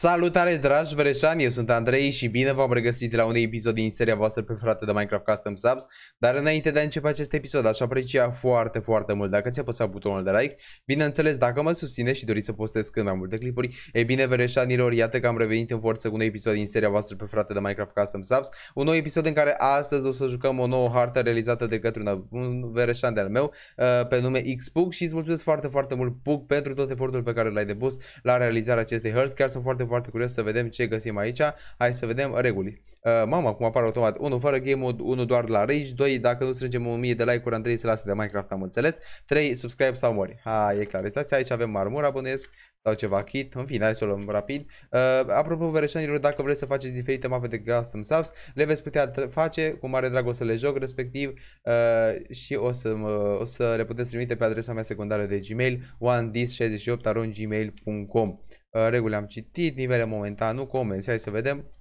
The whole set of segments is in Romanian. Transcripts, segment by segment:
Salutare dragi vreșani, eu sunt Andrei și bine v-am regăsit la un episod din seria voastră pe frate de Minecraft Custom Subs Dar înainte de a începe acest episod aș aprecia foarte foarte mult dacă ți-a păsat butonul de like Bineînțeles dacă mă susține și doriți să postez cât mai multe clipuri E bine vreșanilor, iată că am revenit în forță cu un episod din seria voastră pe frate de Minecraft Custom Subs Un nou episod în care astăzi o să jucăm o nouă hartă realizată de către un vreșan de-al meu uh, Pe nume Xpug și îți mulțumesc foarte foarte mult Pug pentru tot efortul pe care l-ai depus la realizarea acestei hărți Chiar sunt foarte foarte, foarte curios să vedem ce găsim aici. Hai să vedem reguli. Uh, mama, cum apare automat. 1 fără game mode, 1 doar la rage, 2 dacă nu strângem 1000 de like-uri, Andrei se lasă de Minecraft, am înțeles. 3 subscribe sau mori. Ha, e clar. Aici avem armura, bănuiesc sau ceva kit, în fine, hai să o luăm rapid. Uh, apropo, vereșanilor, dacă vreți să faceți diferite mape de custom subs, le veți putea face, cu mare drag o să le joc respectiv uh, și o să, mă, o să le puteți trimite pe adresa mea secundară de Gmail, onedis68.gmail.com uh, Regulile am citit, nivele momentan nu comenzi, hai să vedem.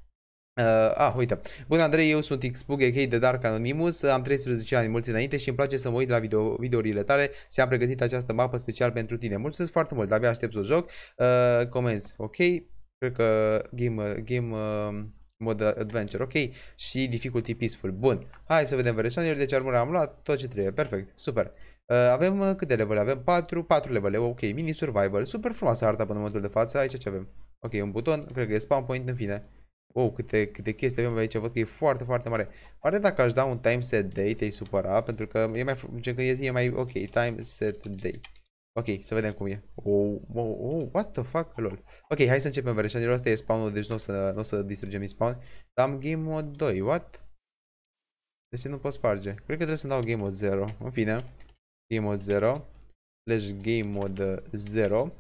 Uh, ah, uite. Bună, Andrei, eu sunt Xbug, AK de Dark Anonymous, am 13 ani, mulți înainte și îmi place să mă uit la video videourile tale. Ți-am pregătit această mapă special pentru tine. Mulțumesc foarte mult, abia aștept să joc. Uh, comenz, ok? Cred că game, game uh, mod adventure, ok? Și difficulty peaceful, bun. Hai să vedem versiunile deci armura am luat, tot ce trebuie, perfect, super. Uh, avem uh, câte level? Avem 4, 4 level, ok, mini survival, super frumoasă arta până în momentul de față, aici ce avem? Ok, un buton, cred că e spawn point, în fine. Wow, câte, câte chestii avem aici, văd că e foarte, foarte mare. Oare dacă aș da un time set day, te-ai supăra? Pentru că e mai, gen că e zi, e mai, ok, time set day. Ok, să vedem cum e. Oh, oh, oh, what the fuck, lol. Ok, hai să începem versionul ăsta e spawn-ul, deci nu o să, nu o să distrugem spawn. Dar am game mode 2, what? De ce nu pot sparge? Cred că trebuie să dau game mode 0. În fine, game mode 0. Slash game mode 0.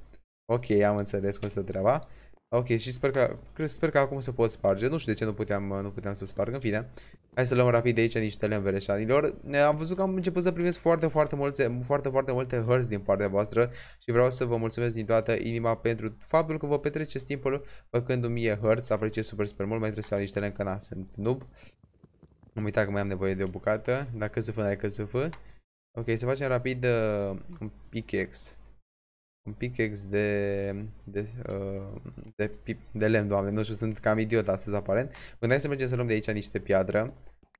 Ok, am înțeles cum stă treaba. Ok, și sper că, sper că acum se pot sparge. Nu știu de ce nu puteam, nu puteam să sparg, în fine. Hai să luăm rapid de aici niște lemn vereșanilor. Am văzut că am început să primesc foarte, foarte multe, foarte, foarte multe hărți din partea voastră și vreau să vă mulțumesc din toată inima pentru faptul că vă petreceți timpul făcând mi mie hărți. Apreciez super, super mult. Mai trebuie să iau niște lemn, că na, sunt noob. Nu uita că mai am nevoie de o bucată. Dacă să fă, dacă să fă. Ok, să facem rapid uh, un pickaxe un ex de, de, uh, de, de, de lemn, doamne, nu știu, sunt cam idiot astăzi aparent. Gândeam să mergem să luăm de aici niște piatră.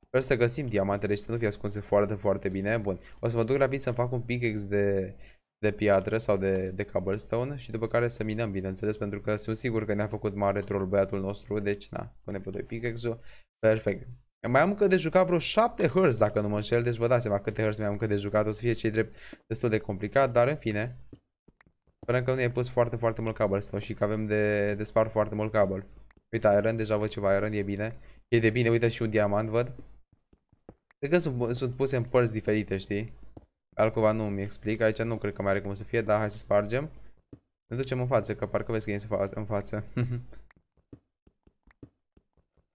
Sper să găsim diamantele și să nu fie ascunse foarte, foarte bine. Bun, o să mă duc rapid să-mi fac un ex de, de piatră sau de, de cobblestone și după care să minăm, bineînțeles, pentru că sunt sigur că ne-a făcut mare troll băiatul nostru, deci na, pune pe doi pic ul perfect. Mai am încă de jucat vreo 7 hărți, dacă nu mă înșel, deci vă dați seama câte hărți mai am încă de jucat, o să fie cei drept destul de complicat, dar în fine, Până că nu e pus foarte, foarte mult cobblestone și că avem de, de spart foarte mult cabal. Uite, iron, deja văd ceva, iron e bine. E de bine, uite și un diamant, văd. Cred că sunt, sunt puse în părți diferite, știi? Altcumva nu mi explic, aici nu cred că mai are cum să fie, dar hai să spargem. Ne ducem în față, că parcă vezi că e în față.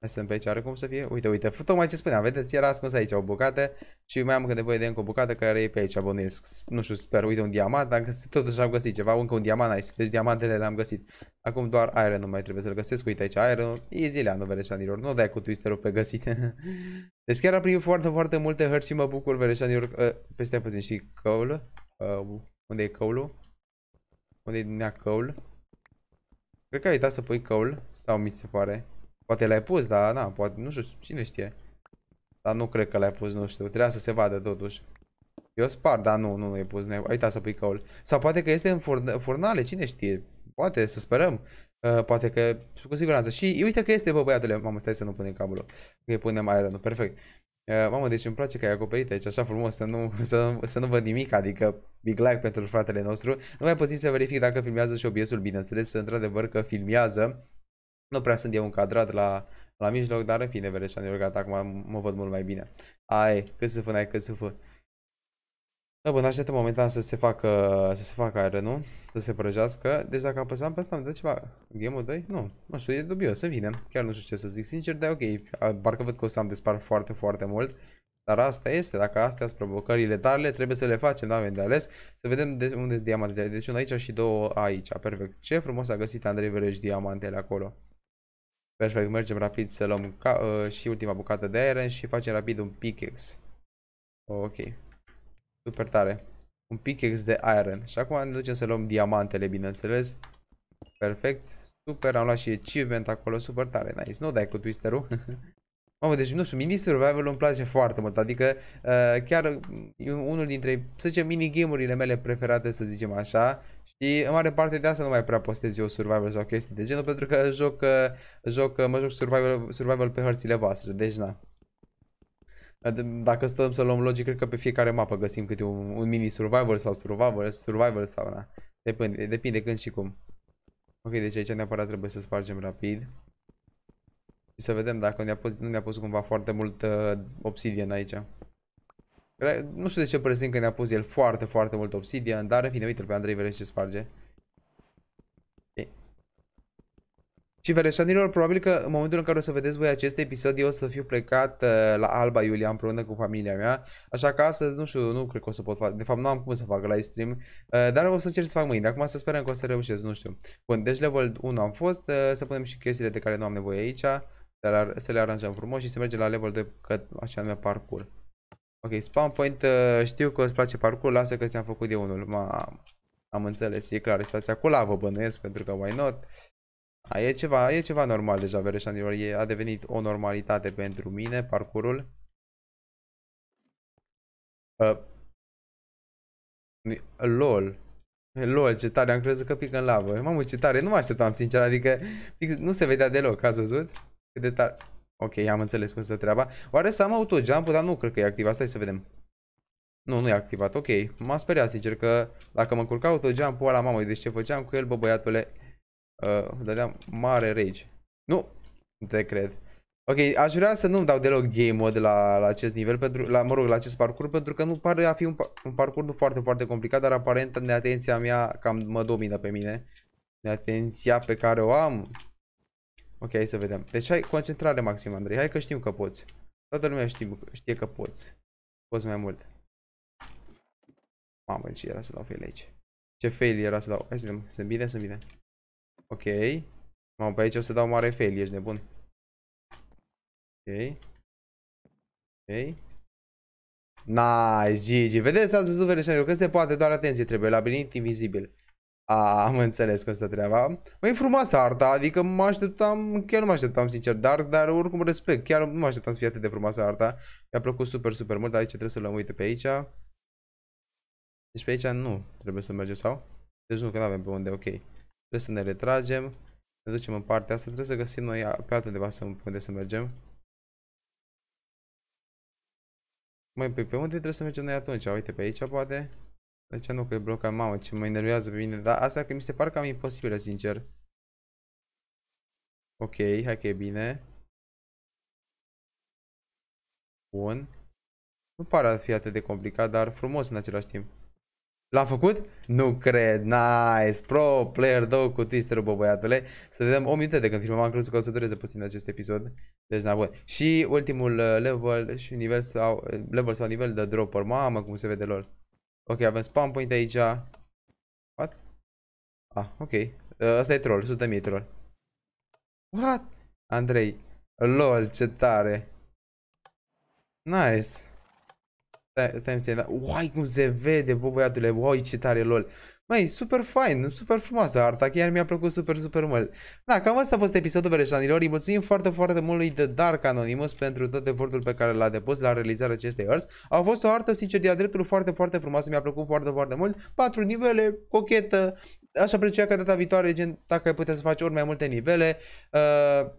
Hai să pe aici, are cum să fie? Uite, uite, tocmai ce spuneam, vedeți, era ascuns aici o bucată și mai am încă nevoie de încă o bucată care e pe aici, bănuiesc, nu știu, sper, uite, un diamant, dar găsit, totuși am găsit ceva, încă un diamant, aici, deci diamantele le-am găsit. Acum doar aerul nu mai trebuie să-l găsesc, uite aici, aerul, e zilea nu vereșanilor, nu dai cu twisterul pe găsit. deci chiar am primit foarte, foarte multe hărți și mă bucur, vereșanilor, uh, ă, peste puțin și căul, uh, unde e căulul? Unde e căul? Cred că ai uitat să pui căul, sau mi se pare. Poate l-ai pus, dar na, poate, nu știu, cine știe. Dar nu cred că l-ai pus, nu știu, trebuia să se vadă totuși. Eu spar, dar nu, nu, nu ai pus, nu ai uitat să pui căul. Sau poate că este în furn furnale, cine știe. Poate, să sperăm. Uh, poate că, cu siguranță. Și uite că este, bă, băiatele, mamă, stai să nu punem cablu. Că punem iron perfect. Uh, mamă, deci îmi place că ai acoperit aici așa frumos, să nu, să, să nu văd nimic, adică big like pentru fratele nostru. Nu mai puțin să verific dacă filmează și obiectul, bineînțeles, într-adevăr că filmează. Nu prea sunt eu încadrat la, la mijloc, dar în fine, Vereșan e rugat, acum mă văd mult mai bine. Ai, cât să n cât să fă. Da, bun, așteptă momentan să se facă, să se facă nu, să se prăjească. Deci dacă apăsam pe asta, am dat ceva. Game-ul 2? Nu, nu știu, e dubios, să vine. Chiar nu știu ce să zic sincer, dar ok. Parcă văd că o să am despart foarte, foarte mult. Dar asta este, dacă astea sunt provocările tale, trebuie să le facem, da, de ales. Să vedem de unde sunt diamantele. Deci un aici și două aici, perfect. Ce frumos a găsit Andrei Vereș diamantele acolo. Flashback, mergem rapid să luăm uh, și ultima bucată de iron și facem rapid un pickaxe. Ok. Super tare. Un pickaxe de iron. Și acum ne ducem să luăm diamantele, bineînțeles. Perfect. Super, am luat și achievement acolo, super tare. Nice. Nu dai cu twisterul. Mamă, deci nu știu, Mini Survival îmi place foarte mult, adică uh, chiar unul dintre, să zicem, urile mele preferate, să zicem așa, și în mare parte de asta nu mai prea postez eu survival sau chestii de genul, pentru că joc, uh, joc uh, mă joc survival, survival pe hărțile voastre, deci na. Dacă stăm să luăm logic, cred că pe fiecare mapă găsim câte un, un mini survival sau survival, survival sau na. Depinde, depinde când și cum. Ok, deci aici neapărat trebuie să spargem rapid. Și să vedem dacă ne-a pus, nu ne-a pus cumva foarte mult uh, obsidian aici. Nu știu de ce prezint că ne-a pus el foarte, foarte mult obsidian, dar în fine, uite pe Andrei Veleș ce sparge. Okay. Și vereșanilor, probabil că în momentul în care o să vedeți voi acest episod, eu o să fiu plecat uh, la Alba Iulia împreună cu familia mea, așa că astăzi, nu știu, nu cred că o să pot face, de fapt nu am cum să fac live stream, uh, dar o să încerc să fac mâine, acum să sperăm că o să reușesc, nu știu. Bun, deci level 1 am fost, uh, să punem și chestiile de care nu am nevoie aici. Dar să le aranjăm frumos și se merge la level de cât așa numea parkour. Ok, spawn point, uh, știu că îți place parcul, lasă că ți-am făcut de unul. Ma, am înțeles, e clar, stați cu lavă bănuiesc, pentru că why not? A, e, ceva, e ceva normal deja, Vereșanilor, e, a devenit o normalitate pentru mine, parcurul. Uh, LOL. LOL, ce tare, am crezut că pică în lavă. Mamă, ce tare, nu mă așteptam, sincer, adică fix, nu se vedea deloc, ați văzut? Cât de tare... Ok, am înțeles cum stă treaba. Oare să am autojump Dar nu cred că e activat. Stai să vedem. Nu, nu e activat. Ok. M-a speriat, sincer, că dacă mă culca autojump-ul ăla, mamă, deci ce făceam cu el, bă, băiatule, uh, dădeam mare rage. Nu! Nu te cred. Ok, aș vrea să nu-mi dau deloc game mode la, la acest nivel, pentru, la, mă rog, la acest parcurs, pentru că nu pare a fi un, un parcurs foarte, foarte complicat, dar aparent neatenția mea cam mă domină pe mine. Neatenția pe care o am Ok, hai să vedem. Deci hai concentrare maximă, Andrei. Hai că știm că poți. Toată lumea știe, știe că poți. Poți mai mult. Mamă, ce era să dau fail aici. Ce fail era să dau. Hai să vedem. Sunt bine? Sunt bine. Ok. Mamă, pe aici o să dau mare fail. Ești nebun. Ok. Ok. Nice, Gigi. Vedeți, ați văzut, că se poate, doar atenție trebuie. Labirint invizibil. A, am înțeles că asta treaba. Mai frumoasă arta, adică mă așteptam, chiar nu mă așteptam sincer, dar, dar oricum respect, chiar nu mă așteptam să fie atât de frumoasă arta. Mi-a plăcut super, super mult, aici trebuie să le uite pe aici. Deci pe aici nu trebuie să mergem sau? Deci nu, că nu avem pe unde, ok. Trebuie să ne retragem, ne ducem în partea asta, trebuie să găsim noi pe de să, pe unde să mergem. Mai pe, păi pe unde trebuie să mergem noi atunci? Uite pe aici poate? Deci nu că e blocat, mamă, ce mă enervează pe mine, dar asta că mi se pare cam imposibilă, sincer. Ok, hai că e bine. Bun. Nu pare a fi atât de complicat, dar frumos în același timp. L-am făcut? Nu cred, nice, pro player 2 cu twister bă băiatule Să vedem o minute de când filmăm, am crezut că o să dureze puțin acest episod Deci na bun Și ultimul uh, level și nivel sau, uh, level sau nivel de dropper, mamă cum se vede lor Ok, avem spam point aici. What? Ah, ok. Uh, asta e troll, 100.000 e troll. What? Andrei. LOL, ce tare. Nice. Stai, stai, stai, stai. Da. Uai, cum se vede, bă, băiatule. Uai, ce tare, LOL. Mai, super fain, super frumoasă arta, chiar mi-a plăcut super, super mult. Da, cam asta a fost episodul Bereșanilor. Îi mulțumim foarte, foarte mult lui The Dark Anonymous pentru tot efortul pe care l-a depus la realizarea acestei ars. A fost o artă, sincer, de-a dreptul foarte, foarte frumoasă, mi-a plăcut foarte, foarte mult. Patru nivele, cochetă, aș aprecia că data viitoare, gen, dacă ai putea să faci ori mai multe nivele, uh,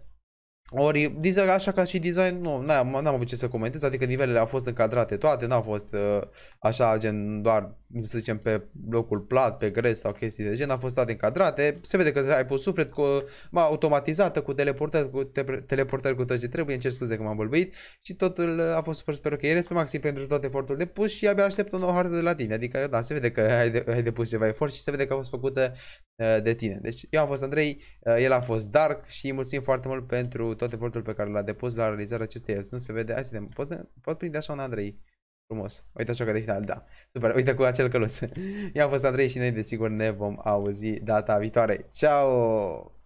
ori, design, așa ca și design, nu, n-am, n-am avut ce să comentez, adică nivelele au fost încadrate toate, n-au fost uh, așa gen doar, să zicem, pe locul plat, pe gres sau chestii de gen, au fost toate încadrate, se vede că ai pus suflet, cu, ma, automatizată, cu teleportări, cu te, teleportări cu tot ce trebuie, încerc scuze că m-am bălbuit, și totul a fost super, sper ok, pe maxim pentru tot efortul depus și abia aștept o nouă hartă de la tine, adică da, se vede că ai, de, ai depus ceva efort și se vede că a fost făcută Eh, de tine. Deci eu am fost Andrei, eh, el a fost Dark și îi mulțumim foarte mult pentru tot efortul pe care l-a depus la realizarea acestei el. Nu se vede, hai să vedem, pot, pot prinde așa un Andrei. Frumos. Uite așa că de final, da. Super, uite cu acel căluț. Eu am fost Andrei și noi desigur ne vom auzi data viitoare. Ciao!